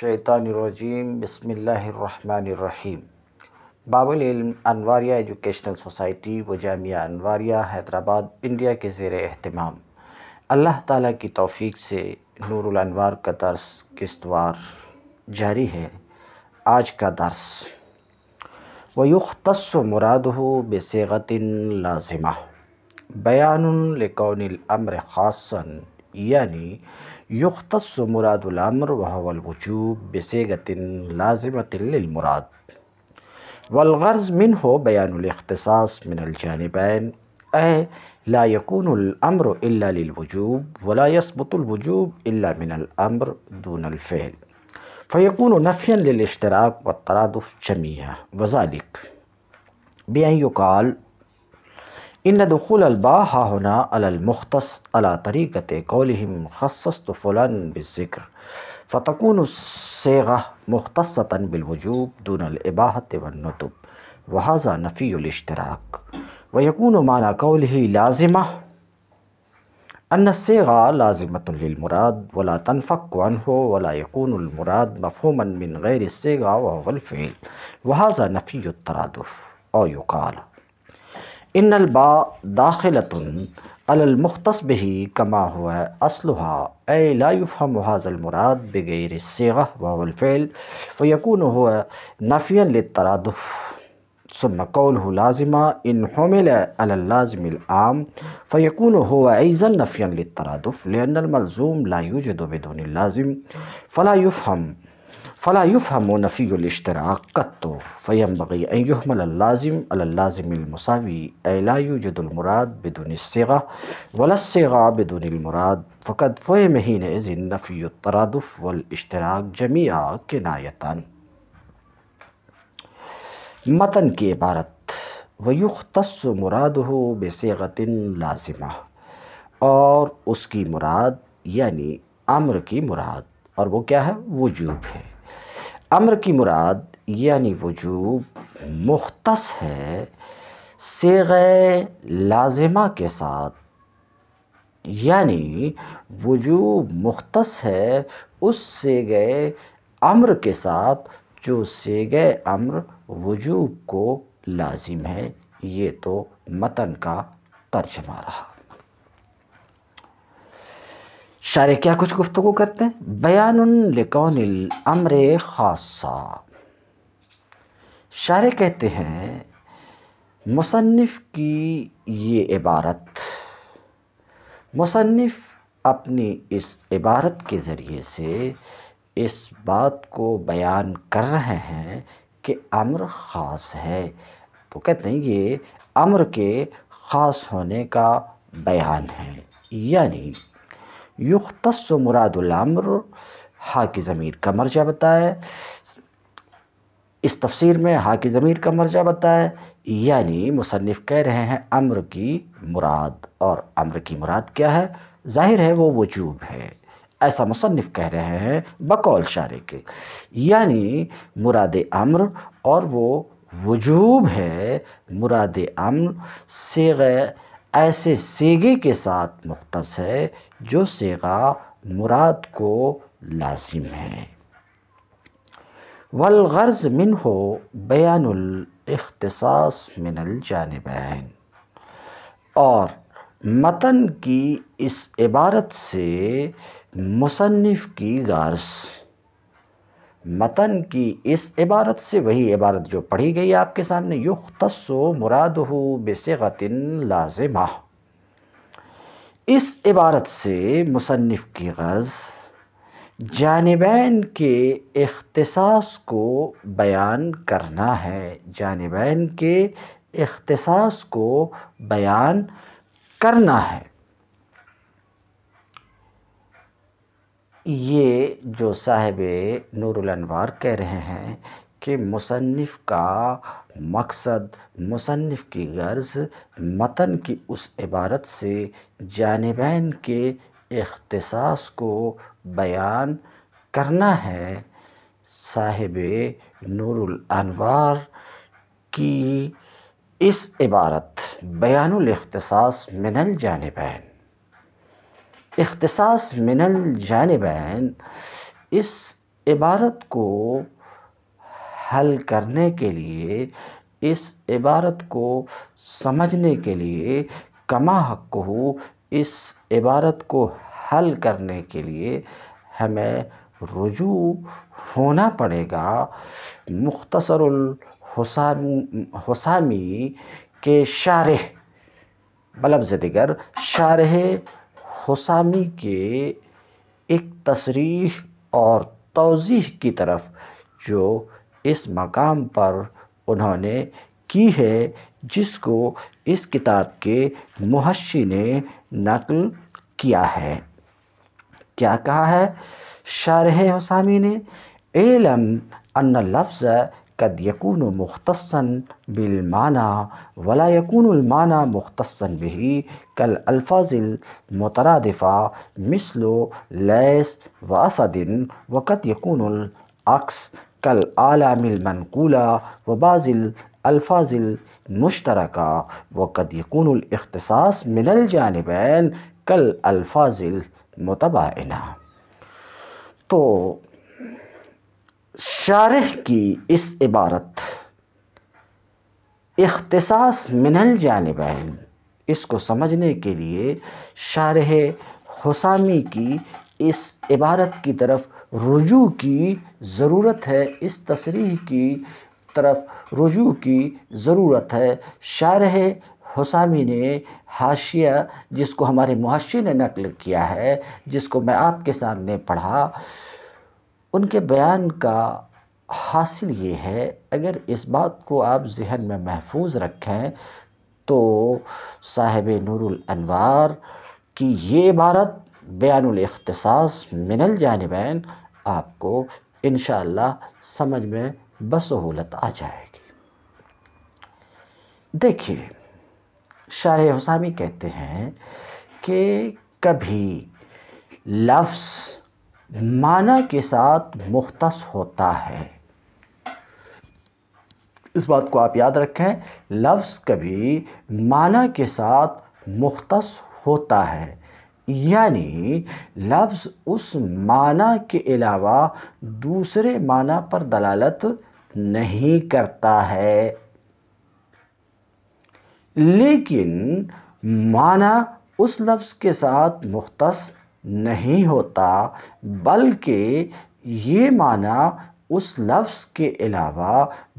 शैतानरजीम बसमीम बाबुल अनवारिया educational society व Jamia अनवारिया Hyderabad India के ज़ेर अहतमाम अल्लाह ताली की तोफ़ी से नूरवार का दर्स किस्तवार जारी है आज का दर्स वयुख्तस मुराद हो बेसगतिन लाजिमा बयान लकौन अमर ख़ासन यानी يختص مراد الأمر وهو الوجوب بصيغة لازمة للمراد والغرض منه بيان الاختصاص من الجانبين أي لا يكون الأمر إلا للوجوب ولا يثبت الوجوب إلا من الأمر دون الفعل فيكون نفيا للاشتراك والترادف جميعا وذلك بأن يقال إن دخول الباء ها هنا على المختص على طريقة قولهم خصصت فلان بالذكر فتكون الصيغة مختصة بالوجوب دون الإباحة والندب وهذا نفي الاشتراك ويكون معنى قوله لازمة أن الصيغة لازمة للمراد ولا تنفك عنه ولا يكون المراد مفهوما من غير الصيغة وهو الفعل وهذا نفي الترادف أو يقال إن الباء داخلة على المختص به كما هو أصلها أي لا يفهم هذا المراد بغير الصيغة وهو الفعل ويكون هو نفيا للترادف ثم قوله لازمة إن حمل على اللازم العام فيكون هو أيضا نفيا للترادف لأن الملزوم لا يوجد بدون اللازم فلا يفهم فلا يفهم نفي الاشتراك قط فينبغي أن يهمل اللازم على اللازم المساوي أي لا يوجد المراد بدون الصيغة ولا الصيغة بدون المراد فقد فهم حينئذ نفي الترادف والاشتراك جميعا كناية متن كي عبارت ويختص مراده بصيغة لازمة اور اس کی مراد یعنی يعني امر کی مراد اور وہ کیا ہے وجوب ہے अमर की मुराद यानी वजूब मुख्त है गए लाजिमा के साथ यानी वजूब मुख्त है उस से गए अम्र के साथ जो गए अम्र वजूब को लाजिम है ये तो मतन का तर्जमा रहा शारे क्या कुछ गुफ्तु करते हैं बयान लिकौन अमर खासा शारे कहते हैं मुसनफ़ की ये इबारत मुसनफ़ अपनी इस इबारत के ज़रिए से इस बात को बयान कर रहे हैं कि अम्र ख़ास है तो कहते हैं ये अम्र के ख़ास होने का बयान है यानी युख्तस मुरादुलमर हा की ज़मीर का मर्जा बताए इस तफसीर में हा की ज़मीर का मर्जा बताए यानी मुसनफ़ कह रहे हैं अम्र की मुराद और अम्र की मुराद क्या है ज़ाहिर है वो वजूब है ऐसा मुसनफ़ कह रहे हैं बकौल शारे के यानी मुराद अम्र और वो वजूब है मुराद अम्र से गैर ऐसे सेगे के साथ मुख्त है जो सेगा मुराद को लाजिम है वलगर्ज मिन हो बयानख्तसास मिनल जानब और मतन की इस इबारत से मुसनफ़ की गर्ज़ मतन की इस इबारत से वही इबारत जो पढ़ी गई आपके सामने युख तस्ो मुराद हो बेसगतिन लाजमा इस इबारत से मुसनफ़ की गर्ज़ जानबैन के अख्तसास को बयान करना है जानबैन के अख्तसास को बयान करना है ये जो साहिब नूरवार कह रहे हैं कि मुसनफ़ का मकसद मुसनफ़ की गर्ज मतन की उस इबारत से जानबैन के अख्तसास को बयान करना है साहिब नूरवार की इस इबारत बयानतसास मिनल जानबैन इख्तसास मिनल जानबैन इस इबारत को हल करने के लिए इस इबारत को समझने के लिए कमा हक़ इस इबारत को हल करने के लिए हमें रुजू होना पड़ेगा मुख्तसरुल हसामी के शारह बलब दिगर शारह हुसामी के एक तशरीह और तोज़ीह की तरफ जो इस मक़ाम पर उन्होंने की है जिसको इस किताब के मुहशी ने नकल किया है क्या कहा है शारह हुसामी ने एलम अन्ना लफ्ज़ قد يكون مختصا بالمعنى ولا يكون المعنى مختصا به كالألفاظ المترادفة مثل ليس وأسد وقد يكون العكس كالآلام المنقولة وبعض الألفاظ المشتركة وقد يكون الاختصاص من الجانبين كالألفاظ المتباينة تو शारह की इस इबारत अख्तसास मिनल जानबैन इसको समझने के लिए शारह हुसामी की इस इबारत की तरफ रुजू की ज़रूरत है इस तसरीह की तरफ रुजू की ज़रूरत है शारह हुसामी ने हाशिया जिसको हमारे मुहाशे ने नकल किया है जिसको मैं आपके सामने पढ़ा उनके बयान का हासिल ये है अगर इस बात को आप जहन में महफूज रखें तो साहिब नूरुल अनवार की ये इबारत बयानुल मिनल जानबैन आपको इन समझ में बसहूलत आ जाएगी देखिए शार हसामी कहते हैं कि कभी लफ्ज़ माना के साथ मुख्तस होता है इस बात को आप याद रखें लफ्ज़ कभी माना के साथ मुख्तस होता है यानी लफ्ज़ उस माना के अलावा दूसरे माना पर दलालत नहीं करता है लेकिन माना उस लफ्ज़ के साथ मुख्तस नहीं होता बल्कि ये माना उस लफ्ज़ के अलावा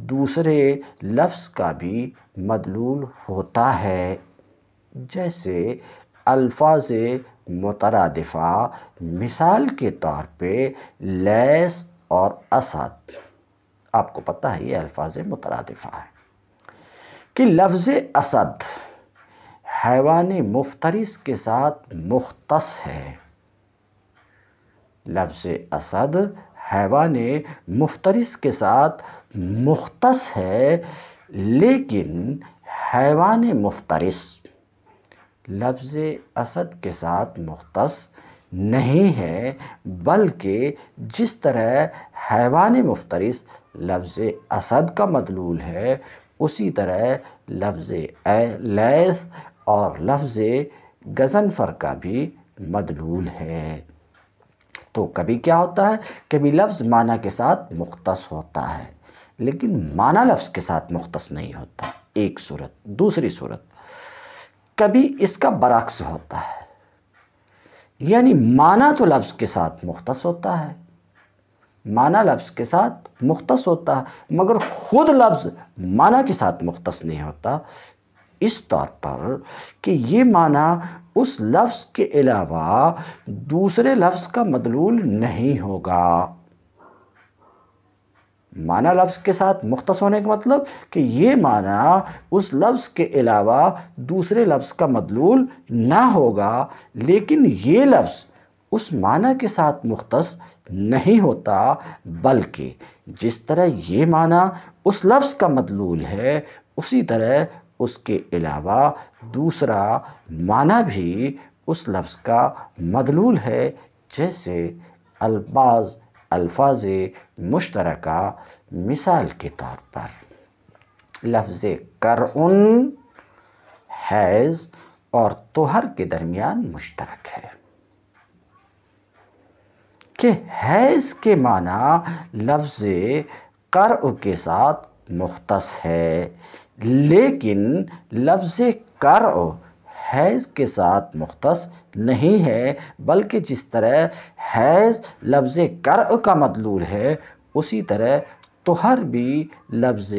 दूसरे लफ्ज़ का भी मदलूल होता है जैसे अल्फाज मुतरदफ़ा मिसाल के तौर पे लैस और असद आपको पता है ये अल्फाज मुतरदफ़ा है कि लफ्ज़ असद हैवान मुफ्तरिस के साथ मुख्तस है लफ्ज़ असद हैवान मुफ्तरस के साथ मुख्तस है लेकिन हैवान मुफ्तरस लफ्ज़ असद के साथ मुख्तस नहीं है बल्कि जिस तरह हैवान मुफ्तरस लफ्ज़ असद का मदलूल है उसी तरह लफ्ज़ लैस और लफ्ज़ गज़नफर का भी मदलूल है तो कभी क्या होता है कभी लफ्ज़ माना के साथ मुख्तस होता है लेकिन माना लफ्ज़ के साथ मुख्तस नहीं होता एक सूरत दूसरी सूरत कभी इसका बरक्स होता है यानी माना तो लफ्ज़ के साथ मुख्तस होता है माना लफ्ज़ के साथ मुख्तस होता है मगर ख़ुद लफ्ज़ माना के साथ मुख्तस नहीं होता इस तौर पर कि ये माना उस लफ्ज़ के अलावा दूसरे लफ्ज़ का मदलूल नहीं होगा माना लफ्ज़ के साथ मुख्तस होने का मतलब कि ये माना उस लफ्ज़ के अलावा दूसरे लफ्ज़ का मदलूल ना होगा लेकिन ये लफ्ज़ उस माना के साथ मुख्तस नहीं होता बल्कि जिस तरह ये माना उस लफ्ज़ का मदलूल है उसी तरह उसके अलावा दूसरा माना भी उस लफ्ज़ का मदलूल है जैसे अल्बाज अल्फाज मुश्तरक मिसाल के तौर पर लफ्ज़ कर उन हैज़ और तोहर के दरमियान मुश्तरक है कि हैज़ के माना लफ्ज़ कर के साथ मुख्त है लेकिन लफ्ज़ कर हैज़ के साथ मुख्तस नहीं है बल्कि जिस तरह हैज़ लफ्ज़ कर का मदलूल है उसी तरह तुहर भी लफ्ज़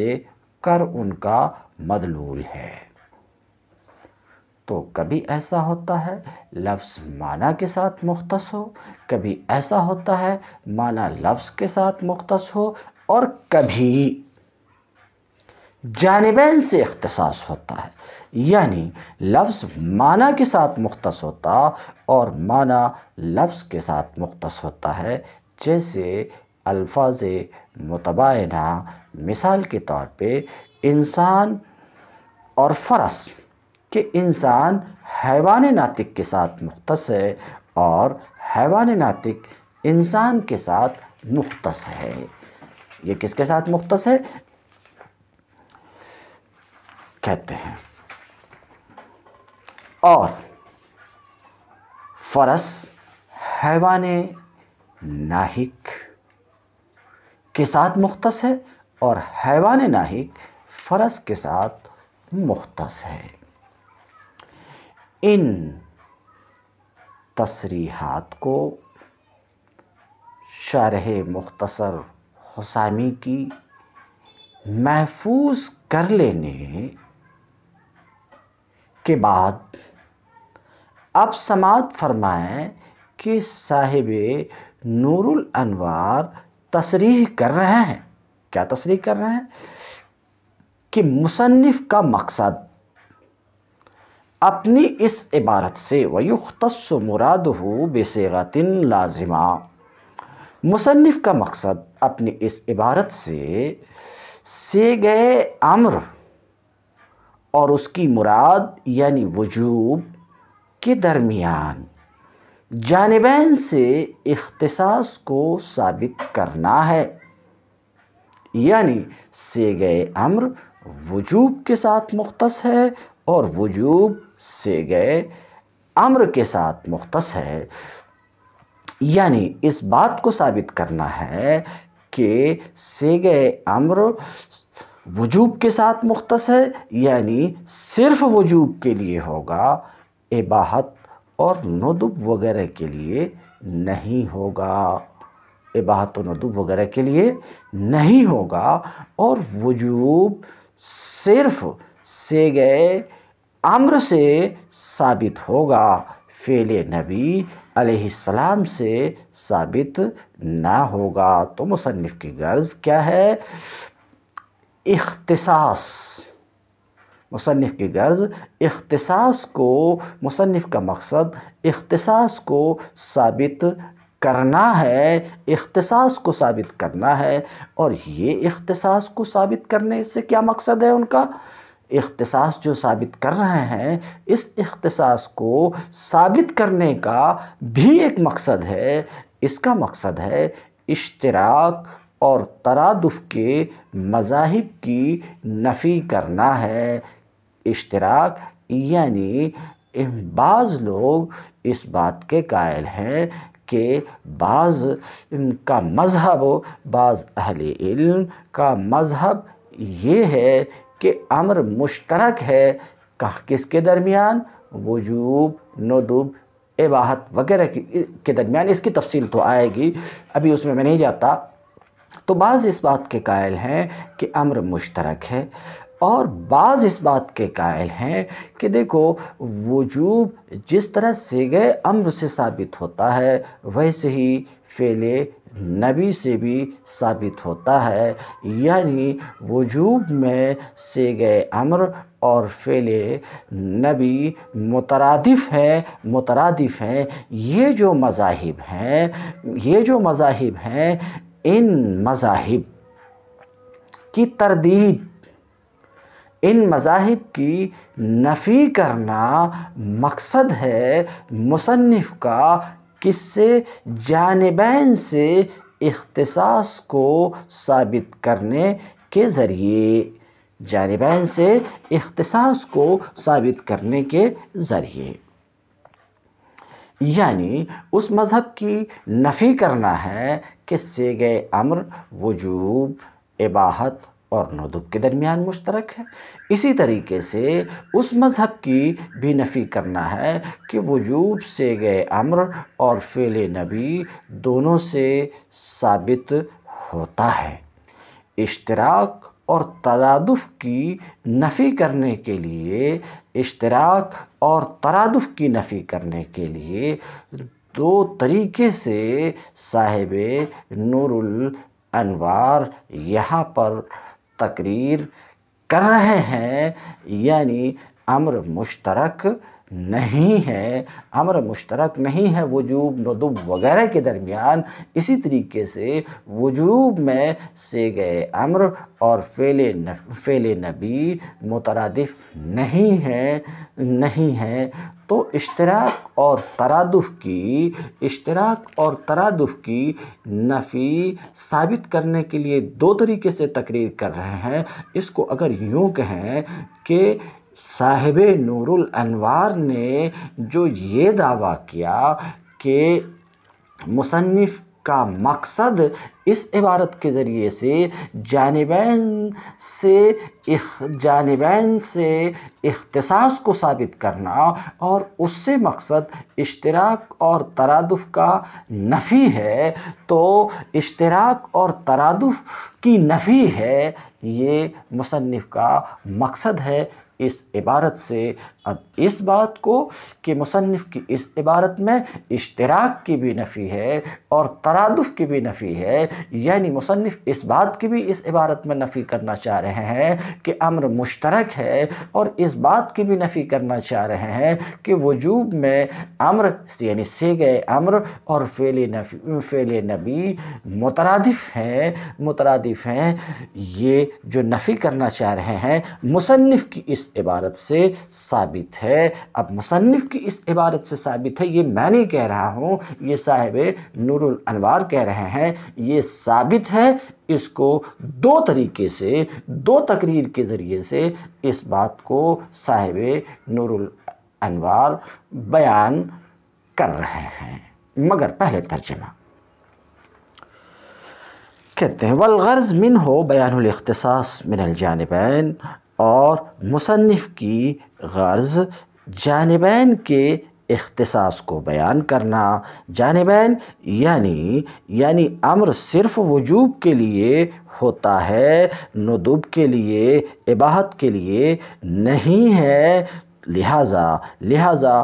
कर उनका मदलूल है तो कभी ऐसा होता है लफ्ज़ माना के साथ मुख्त हो कभी ऐसा होता है माना लफ्ज़ के साथ मुख्त हो और कभी जानबैन से अख्तसास होता है यानी लफ्ज़ माना के साथ मुख्त होता और माना लफ्ज़ के साथ मुख्त होता है जैसे अल्फाज मुतबाना मिसाल के तौर पे इंसान और फ़रस कि इंसान हैवान नातिक के साथ मुख्त है और हैवान नातिक इंसान के साथ मुख्त है ये किसके साथ मुख्त है कहते हैं और फरस हैवान नाहिक के साथ मुख्तस है और हैवान नाहिक फरस के साथ मुख्तस है इन तसरीहत को शरह मुख्तसर हसामी की महफूज कर लेने के बाद अब समात फरमाएँ कि साहिब नूरुल अनवार तसरीह कर रहे हैं क्या तशरी कर रहे हैं कि मुसनफ़ का मकसद अपनी इस इबारत से वयुख्तस मुराद हो बेसेगतिन लाजिमा मुसनफ़ का मकसद अपनी इस इबारत से से गए अम्र और उसकी मुराद यानी वजूब के दरमियान जानबैन से इख्तसास को साबित करना है यानी से गए अम्र वजूब के साथ मुख्त है और वजूब से गए अम्र के साथ मुख्त है यानी इस बात को साबित करना है कि से गए अम्र वजूब के साथ मुख्त है यानी सिर्फ वजूब के लिए होगा इबाहत और नदुब वगैरह के लिए नहीं होगा इबाहत और नदुब वगैरह के लिए नहीं होगा और वजूब सिर्फ से गए अम्र से साबित होगा फ़ेल नबी सलाम से साबित ना होगा तो मुसनफ़ की गर्ज़ क्या है इख्तिसास मुसनफ़ की गर्ज इख्तिसास को मुसनफ़ का मकसद इख्तिसास को साबित करना है इख्तिसास को साबित करना है और ये इख्तिसास को साबित करने से क्या मकसद है उनका इख्तिसास जो साबित कर रहे हैं इस इख्तिसास को साबित करने का भी एक मकसद है इसका मकसद है इश्तराक और तरादफ के मज़ाहिब की नफ़ी करना है इश्तराक यानी बाज़ लोग इस बात के कायल हैं कि बाज़ का मज़हब बाज़ अहल इल्म का मज़हब ये है कि अमर मुश्तरक है कह किसके दरमियान वजूब नदुब एबाहत वगैरह के दरमियान इसकी तफसील तो आएगी अभी उसमें मैं नहीं जाता तो बाज़ इस बात के कायल हैं कि अम्र मुश्तरक है और बाज़ इस बात के कायल हैं कि देखो वजूब जिस तरह से गए अम्र से साबित होता है वैसे ही फेले नबी से भी साबित होता है यानी वजूब में से गए अम्र और फेले नबी मुतरदफ़ हैं मुतरदफ़ हैं ये जो मज़ाहिब हैं ये जो मज़ाहिब हैं इन मज़ाहिब की तरदीद इन मज़ाहिब की नफ़ी करना मकसद है मुसनफ़ का किससे जानबैन से इख्तसास को साबित करने के ज़रिए जानबैन से इख्तसास को साबित करने के ज़रिए यानी उस मज़हब की नफ़ी करना है कि से गए अम्र वजूब इबाहत और नदुब के दरमियान मुश्तरक है इसी तरीके से उस मज़हब की भी नफ़ी करना है कि वजूब से गए अम्र और फेल नबी दोनों से साबित होता है इश्तराक और तदादुफ की नफ़ी करने के लिए इश्तराक और तरादुफ की नफ़ी करने के लिए दो तरीके से साहिब नूरुल अनवार यहाँ पर तकरीर कर रहे हैं यानी अम्र मुश्तरक नहीं है अमर मुश्तरक नहीं है वजूब नदुब वगैरह के दरमियान इसी तरीके से वजूब में से गए अमर और न, फेले नबी मुतरदफ नहीं है नहीं है तो इश्तराक और तरादुफ की इश्तराक और तरादुफ की नफ़ी साबित करने के लिए दो तरीके से तकरीर कर रहे हैं इसको अगर यूँ कहें कि साहिब नूरुल अनवार ने जो ये दावा किया कि मुसनफ़ का मकसद इस इबारत के ज़रिए से जानबैन से जानबैन से अख्तसास को साबित करना और उससे मकसद इश्तराक और तरादफ़ का नफ़ी है तो इश्तराक और तरादफ़ की नफ़ी है ये मुसनफ़ का मकसद है इस इबारत से अब इस बात को कि मुसनफ़ की इस इबारत में इश्तराक की भी नफ़ी है और तरादफ़ की भी नफ़ी है यानी मुसनफ़ इस बात की भी इस इबारत में नफ़ी करना चाह रहे हैं कि अम्र मुश्तरक है और इस बात की भी नफ़ी करना चाह रहे हैं कि वजूब में अम्र यानी से गए अम्र और फेल नफ़ी फेल नबी मुतरदफ़ हैं मुतरदफ़ हैं ये जो नफ़ी करना चाह रहे हैं मुसनफ़ की इस इस इबारत से साबित है अब मुसनफ़ की इस इबारत से साबित है ये मैं नहीं कह रहा हूँ ये साहिब नूरुल अनवार कह रहे हैं ये साबित है इसको दो तरीके से दो तकरीर के ज़रिए से इस बात को साहिब नूरुल अनवार बयान कर रहे हैं मगर पहले तर्जमा कहते हैं वलगर्ज़ मिन हो बयानखसास मिनलजानबैन और मुसनफ़ की गर्ज़ जानबैन के अख्तसास को बयान करना जानबैन यानी यानी अम्र सिर्फ़ वजूब के लिए होता है नदुब के लिए इबाहत के लिए नहीं है लिहाजा लिहाजा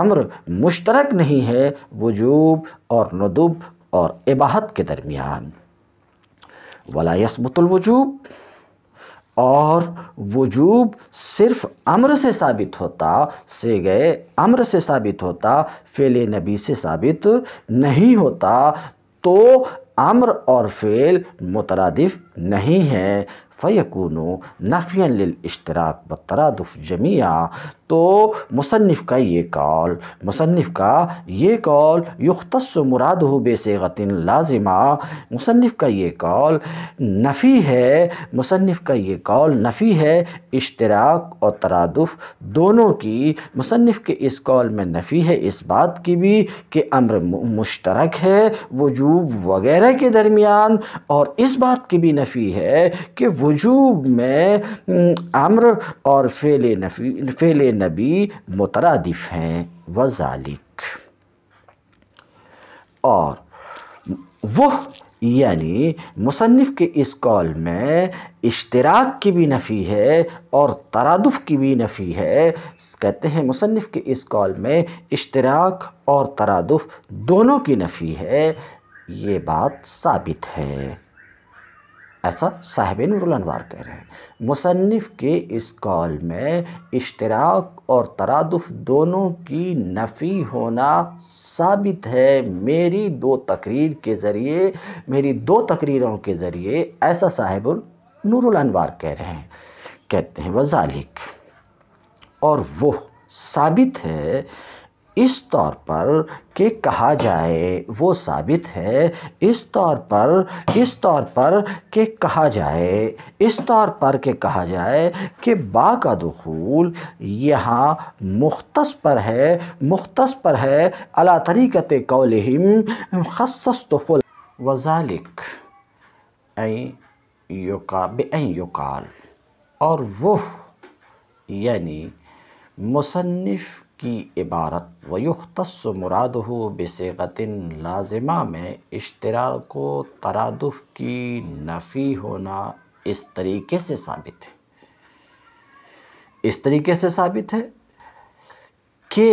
अम्र मुश्तरक नहीं है वजूब और नदुब और इबाहत के दरमियान वला यसबतुलवजूब और वजूब सिर्फ अम्र से साबित होता से गए अम्र से साबित होता फ़ेल नबी से साबित नहीं होता तो अम्र और फ़ेल मुतरदफ़ नहीं है फ़यकून नफ़ियन लश्तराक बतरादफ़ जमिया तो मुसनफ़ का ये कॉल मुसनफ़ का ये कॉल युख्तस मुराद हो बेसगतिन लाजिमा मुसनफ़ का ये कॉल नफ़ी है मुसनफ़ का ये कॉल नफ़ी है इश्तराक और तरादफ़ दोनों की मुसनफ़ के इस कॉल में नफ़ी है इस बात की भी कि अम्र मुश्तरक है वजूब वगैरह के दरमियान और इस बात की भी नफ़ी नफ़ी है कि वजूब में अम्र और फ़ेल नफ़ी फ़ेल नबी मुतरदफ़ हैं वालिक और वह यानी मुसनफ़ के इस कॉल में इश्तराक की भी नफ़ी है और तरादफ़ की भी नफ़ी है कहते हैं मुसनफ़ के इस कॉल में इश्तराक और तरादफ़ दोनों की नफ़ी है ये बात साबित है ऐसा साहिब नूरनवार कह रहे हैं मुसनफ़ के इस कॉल में इश्तराक और तरादफ दोनों की नफ़ी होना साबित है मेरी दो तकरीर के ज़रिए मेरी दो तकरीरों के ज़रिए ऐसा साहिब नूरनवार कह रहे हैं कहते हैं वजालिक और वो साबित है इस तौर पर के कहा जाए वो साबित है इस तौर पर इस तौर पर के कहा जाए इस तौर पर के कहा जाए कि बा का दखूल यहाँ मुख्तस पर है मुख्तस पर है अला तरीक़त कौल खसस्तफ़ुल वजालिक युका युकाल और वह यानी मुसनफ़ की इबारत वयुख्तस मुराद हो बेसगतिन लाजिमा में को तरादुफ की नफ़ी होना इस तरीके से साबित है इस तरीके से साबित है कि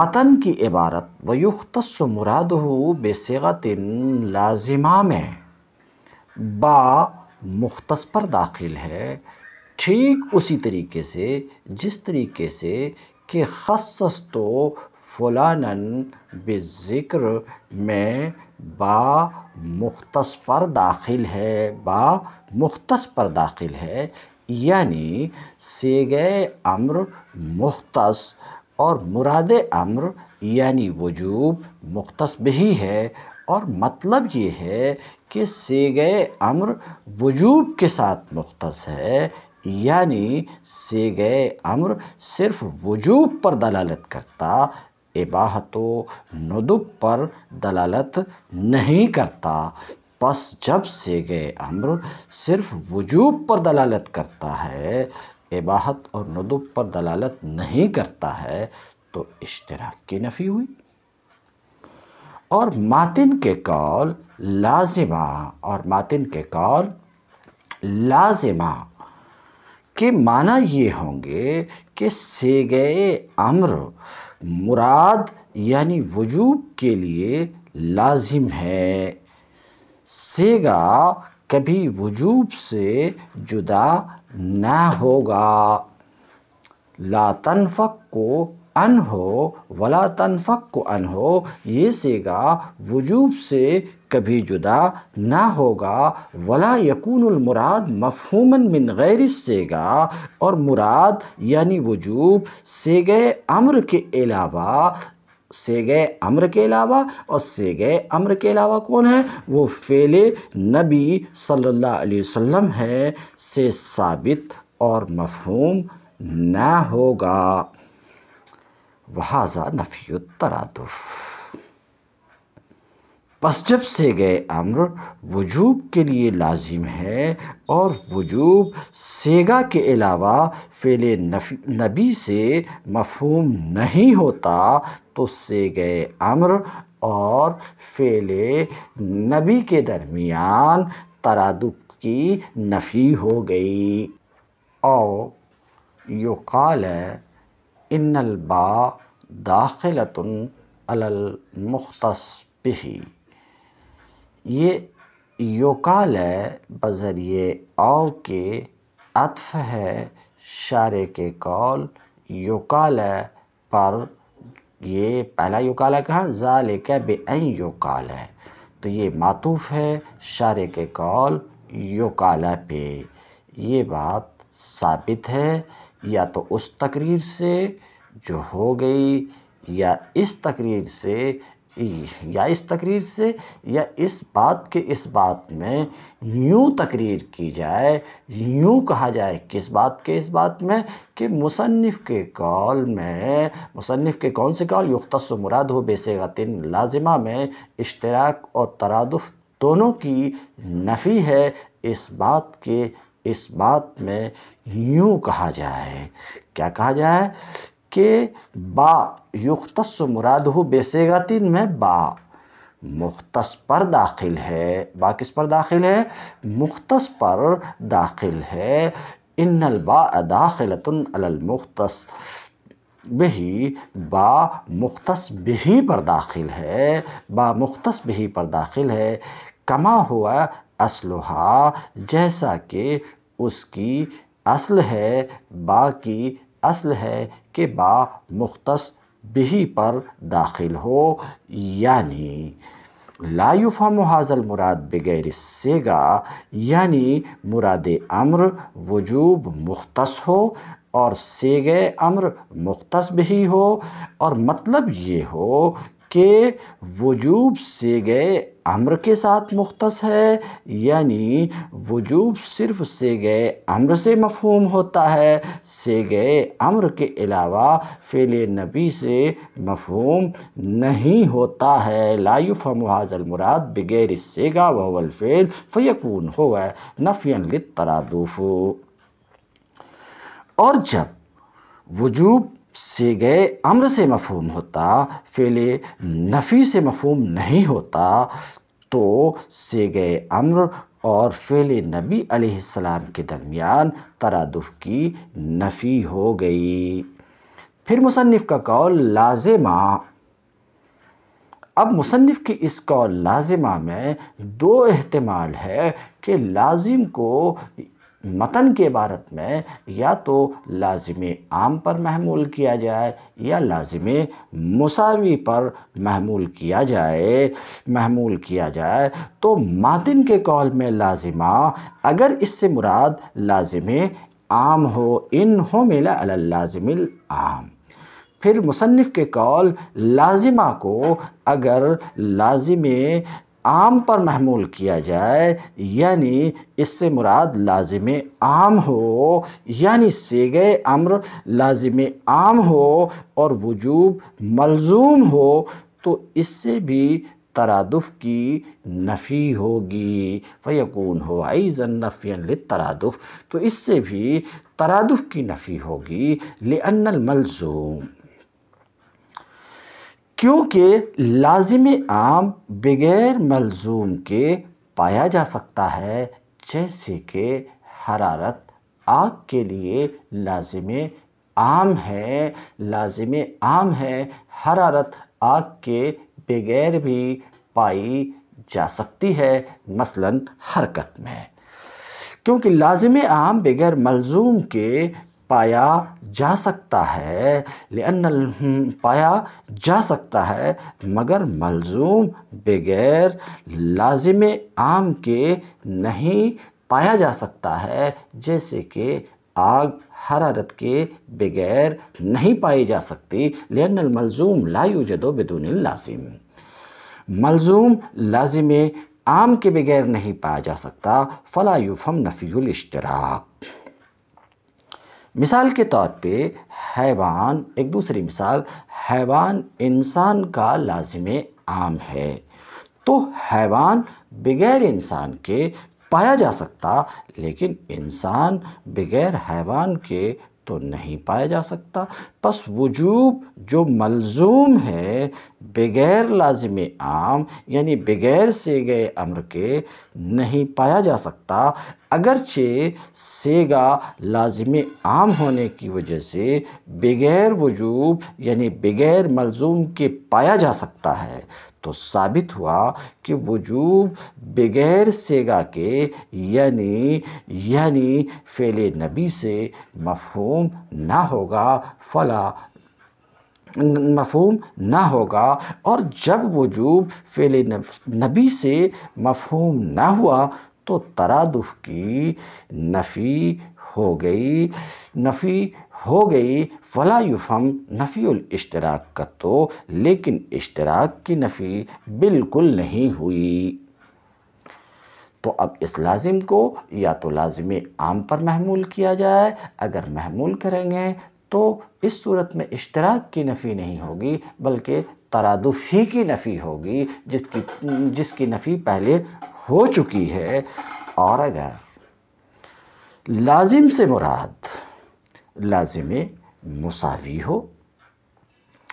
मतन की इबारत वयुख्तस मुराद हो बेसगतिन लाजिमा में बा मुख्तस पर दाखिल है ठीक उसी तरीके से जिस तरीके से कि खस तो फ़लानन बेज़िक्र में बा पर दाखिल है बा मुख्त पर दाखिल है यानी गए अम्र मुख्त और मुराद अम्र यानी वजूब मुख्तस भी है और मतलब ये है कि गए अम्र वजूब के साथ मुख्त है यानी से गए अम्र सिर्फ वजूब पर दलालत करता इबाहतो नदुब पर दलालत नहीं करता बस जब से गए अम्र सिर्फ वजूब पर दलालत करता है इबाहत और नदुब पर दलालत नहीं करता है तो इश्तराक की नफ़ी हुई और मातिन के कौल लाजिमा और मातिन के कौल लाजिमा के माना ये होंगे कि से गए अम्र मुराद यानी वजूब के लिए लाजिम है सेगा कभी वजूब से जुदा ना होगा लातनफ़क को अन हो वला तनफ़क को अन हो ये सेगा वजूब से कभी जुदा ना होगा वला मुराद मफहूमन मिन गैर सेगा और मुराद यानी वजूब से गए अम्र के अलावा से गए अम्र के अलावा और से गए अम्र के अलावा कौन है वो फेले नबी सल्लल्लाहु अलैहि वसल्लम है से साबित और मफहूम ना होगा वहाजा नफ़ीतरादुफ़ बस जब से गए अम्र वजूब के लिए लाजिम है और वजूब सेगा के अलावा फेल नबी से मफहूम नहीं होता तो से गए अम्र और फेल नबी के दरमियान तरादुब की नफ़ी हो गई और यो काल है दाखिलतुन अलल मुख्तस बिही ये योकाल बज़रिए आव के अतफ़ है शारे के कौल योकाल पर ये पहला योकाल कहाँ ज़ाल बे बेअन योकाल है तो ये मातूफ़ है शारे के कौल योकाल पे ये बात साबित है या तो उस तकरीर से जो हो गई या इस तकरीर से या इस तकरीर से या इस बात के इस बात में यूँ तकरीर की जाए यूँ कहा जाए किस बात के इस बात में कि मुसनफ़ के कॉल में मुसनफ़ के कौन से कॉल युख्तस मुराद हो बेसगतिन लाजिमा में इश्तराक और तरादफ़ दोनों की नफ़ी है इस बात के इस बात में यूँ कहा जाए क्या कहा जाए कि बा युख्तस मुराद हो बेसेगातिन में बा मुख्तस पर दाखिल है बा किस पर दाखिल है मुख्तस पर दाखिल है इन बा दाखिलतुलमुख्तस बही बा मुख्तस बही पर दाखिल है बा मुख्तस बही पर दाखिल है कमा हुआ असलहा जैसा कि उसकी असल है बा की असल है कि बा मुख्तस बिही पर दाखिल हो यानी लायुफा मुहाजल मुराद बगैर सेगा यानी मुराद अम्र वजूब मुख्तस हो और सेगे अम्र मुख्त भी हो और मतलब ये हो के वजूब से गए अम्र के साथ मुख्त है यानी वजूब सिर्फ से गए अम्र से मफहूम होता है से गए अम्र के अलावा फ़ेल नबी से मफहूम नहीं होता है लायुफ़ हाजल मुराद बगैर सेगा वल फ़ेल फ़ैकून हो है नफ़ियन तरादूफ़ और जब वजूब से गए अम्र से मफहम होता फेले नफ़ी से मफहम नहीं होता तो से गए अम्र और फेले नबी अलैहिस्सलाम के दरमियान तरादुफ की नफ़ी हो गई फिर मुसनफ़ का कौल लाजमा अब मुसनफ़ की इस कौल लाजमा में दो अहतमाल है कि लाजिम को मतन के इबारत में या तो लाजिम आम पर महमूल किया जाए या लाजिम मसावी पर महमूल किया जाए महमूल किया जाए तो मातिन के कौल में लाजिमा अगर इससे मुराद लाजिम आम हो इन हो मेला लाजिमिल आम फिर मुसनफ़ के कौल लाजिमा को अगर लाजिम आम पर महमूल किया जाए यानी इससे मुराद लाजिम आम हो यानी सेगे अम्र लाजिम आम हो और वजूब मलजूम हो तो इससे भी तरादुफ़ की नफ़ी होगी फ़यकून हो आई नफ़ियन तरादुफ़ तो इससे भी तरादुफ़ की नफ़ी होगी ले मलजूम क्योंकि लाजिम आम बगैर मलजूम के पाया जा सकता है जैसे कि हरारत आग के लिए लाजिम आम है लाजिम आम है हरारत आग के बगैर भी पाई जा सकती है मसलन हरकत में क्योंकि लाजिम आम बगैर मलजूम के पाया जा सकता है लेन पाया जा सकता है मगर मलजूम बगैर लाजिम आम के नहीं पाया जा सकता है जैसे कि आग हरारत के बगैर नहीं पाई जा सकती लेन मलजूम लायू जदो बिदुन लाजिम मलजूम लाजिम आम के बगैर नहीं पाया जा सकता फ़लायुफम नफीलश्तराक इश्तराक मिसाल के तौर पे हैवान एक दूसरी मिसाल हैवान इंसान का लाजिम आम है तो हैवान बगैर इंसान के पाया जा सकता लेकिन इंसान बगैर हैवान के तो नहीं पाया जा सकता बस वजूब जो मलजूम है बग़ैर लाजम आम यानी बग़ैर से गए अम्र के नहीं पाया जा सकता अगरचे सेगा लाजम आम होने की वजह से बग़ैर वजूब यानी बग़ैर मलजूम के पाया जा सकता है तो साबित हुआ कि वजूब बगैर सेगा के यानी यानी फेल नबी से मफहूम ना होगा फला मफहूम ना होगा और जब वजूब फेल नबी से मफहूम ना हुआ तो तरादुफ की नफ़ी हो गई नफ़ी हो गई फला युफम नफ़ील इश्तराक का तो लेकिन इश्तराक की नफ़ी बिल्कुल नहीं हुई तो अब इस लाजिम को या तो लाजिम आम पर महमूल किया जाए अगर महमूल करेंगे तो इस सूरत में इश्तराक की नफ़ी नहीं होगी बल्कि तरादुफ ही की नफ़ी होगी जिसकी जिसकी नफ़ी पहले हो चुकी है और अगर लाजिम से मुराद लाजिम मुसावी हो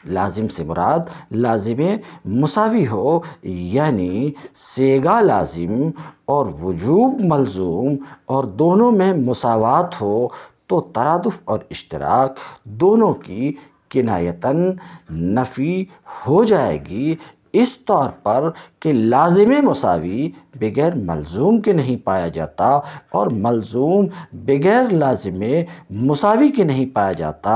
लाजिम से मुराद लाजिम मुसावी हो यानी सेगा लाजिम और वजूब मलजूम और दोनों में मसावत हो तो तरादफ़ और इश्तराक दोनों की किनायतन नफ़ी हो जाएगी इस तौर पर कि लाजिम मसावी बग़ैर मलजूम के नहीं पाया जाता और मलजूम बग़ैर लाजिम मसावी के नहीं पाया जाता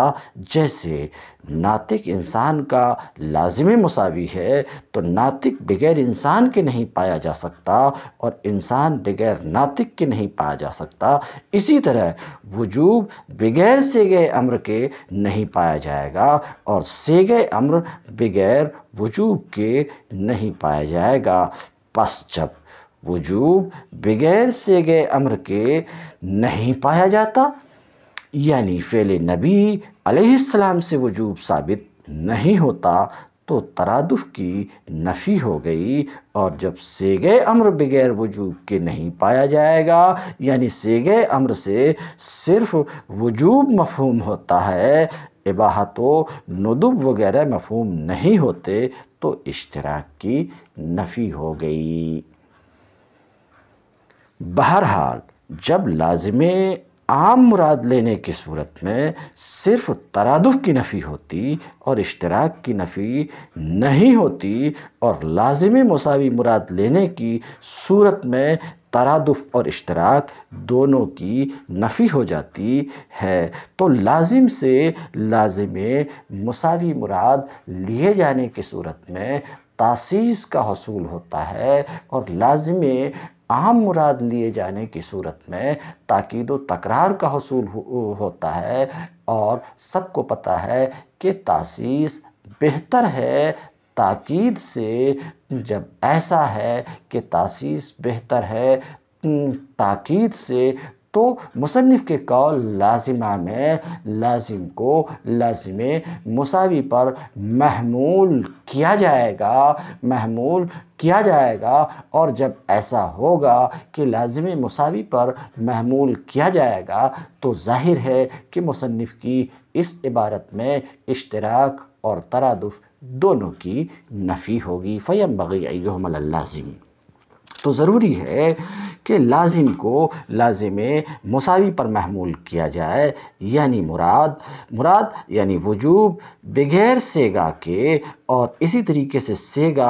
जैसे नातिक इंसान का लाजिम मसावी है तो नातिक बग़ैर इंसान के नहीं पाया जा सकता और इंसान बग़ैर नातिक के नहीं पाया जा सकता इसी तरह वजूब बग़ैर से गए अम्र के नहीं पाया जाएगा और से गए अम्र बग़ैर वजूब के नहीं पाया जाएगा बस जब वजूब बगैर से गए अमर के नहीं पाया जाता यानी फ़ेल नबी अलैहिस्सलाम से वजूब साबित नहीं होता तो तरादुफ की नफ़ी हो गई और जब सेगे अम्र बगैर वजूब के नहीं पाया जाएगा यानी सेगे अम्र से सिर्फ वजूब मफहूम होता है इबाहत नदुब वगैरह मफहम नहीं होते तो इश्तराक की नफ़ी हो गई बहरहाल जब लाजम आम मुराद लेने की सूरत में सिर्फ तरादुफ की नफ़ी होती और इश्तराक की नफ़ी नहीं होती और लाजमी मसावी मुराद लेने की सूरत में तरादुफ और इश्तराक दोनों की नफ़ी हो जाती है तो लाजिम से लाजिम मसावी मुराद लिए जाने की सूरत में तासीस का हसूल होता है और लाजिम आम मुराद लिए जाने की सूरत में ताकीद व तकरार का हसूल हो, होता है और सबको पता है कि तासीस बेहतर है ताकीद से जब ऐसा है कि तासीस बेहतर है ताक़द से तो मुसनफ़ के कौल लाजिमा में लाजिम को लाजिम मसावी पर महमूल किया जाएगा महमूल किया जाएगा और जब ऐसा होगा कि लाजिम मसावी पर महमूल किया जाएगा तो जाहिर है कि मुसनफ़ की इस इबारत में इश्तराक और तरादफ़ दोनों की नफ़ी होगी फ़ैम बगी लाजिम तो ज़रूरी है कि लाजिम को लाजिम मसावी पर महमूल किया जाए यानी मुराद मुराद यानी वजूब बग़ैर सेगा के और इसी तरीके से सेगा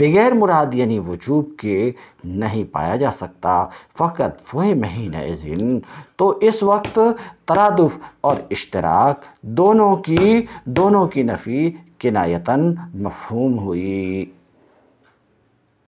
बग़ैर मुराद यानी वजूब के नहीं पाया जा सकता फ़कत फ़ोह महीने जिन तो इस वक्त तरादुफ और इश्तराक दोनों की दोनों की नफ़ी किनायतन मफहूम हुई